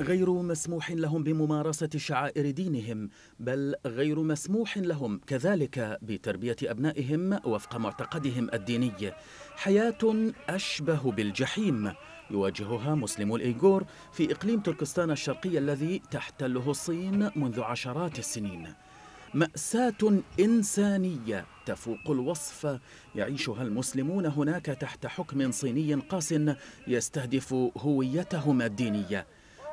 غير مسموح لهم بممارسة شعائر دينهم بل غير مسموح لهم كذلك بتربية أبنائهم وفق معتقدهم الديني حياة أشبه بالجحيم يواجهها مسلمو الإيغور في إقليم تركستان الشرقي الذي تحتله الصين منذ عشرات السنين مأساة إنسانية تفوق الوصف يعيشها المسلمون هناك تحت حكم صيني قاس يستهدف هويتهم الدينيه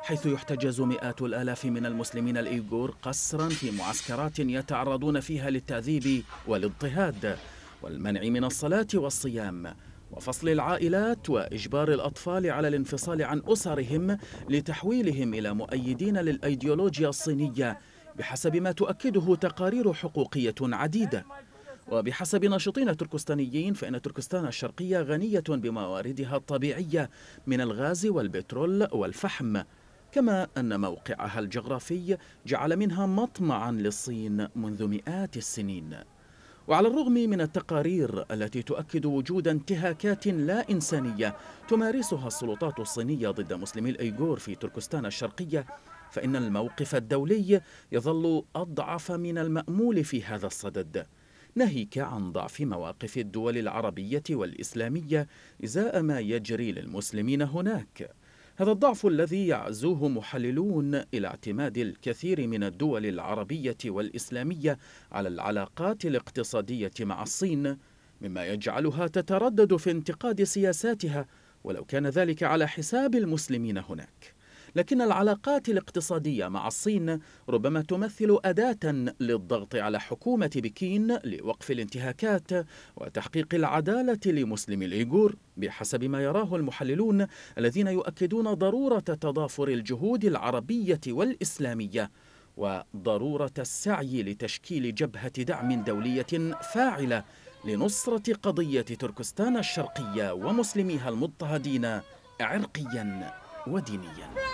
حيث يحتجز مئات الآلاف من المسلمين الإيغور قسرا في معسكرات يتعرضون فيها للتعذيب والاضطهاد والمنع من الصلاة والصيام وفصل العائلات وإجبار الأطفال على الانفصال عن أسرهم لتحويلهم إلى مؤيدين للأيديولوجيا الصينية بحسب ما تؤكده تقارير حقوقية عديدة وبحسب ناشطين تركستانيين فإن تركستان الشرقية غنية بمواردها الطبيعية من الغاز والبترول والفحم كما أن موقعها الجغرافي جعل منها مطمعا للصين منذ مئات السنين وعلى الرغم من التقارير التي تؤكد وجود انتهاكات لا إنسانية تمارسها السلطات الصينية ضد مسلمي الأيغور في تركستان الشرقية فإن الموقف الدولي يظل أضعف من المأمول في هذا الصدد ناهيك عن ضعف مواقف الدول العربية والإسلامية إزاء ما يجري للمسلمين هناك هذا الضعف الذي يعزوه محللون إلى اعتماد الكثير من الدول العربية والإسلامية على العلاقات الاقتصادية مع الصين مما يجعلها تتردد في انتقاد سياساتها ولو كان ذلك على حساب المسلمين هناك لكن العلاقات الاقتصادية مع الصين ربما تمثل أداة للضغط على حكومة بكين لوقف الانتهاكات وتحقيق العدالة لمسلمي الإيغور بحسب ما يراه المحللون الذين يؤكدون ضرورة تضافر الجهود العربية والإسلامية وضرورة السعي لتشكيل جبهة دعم دولية فاعلة لنصرة قضية تركستان الشرقية ومسلميها المضطهدين عرقيا ودينيا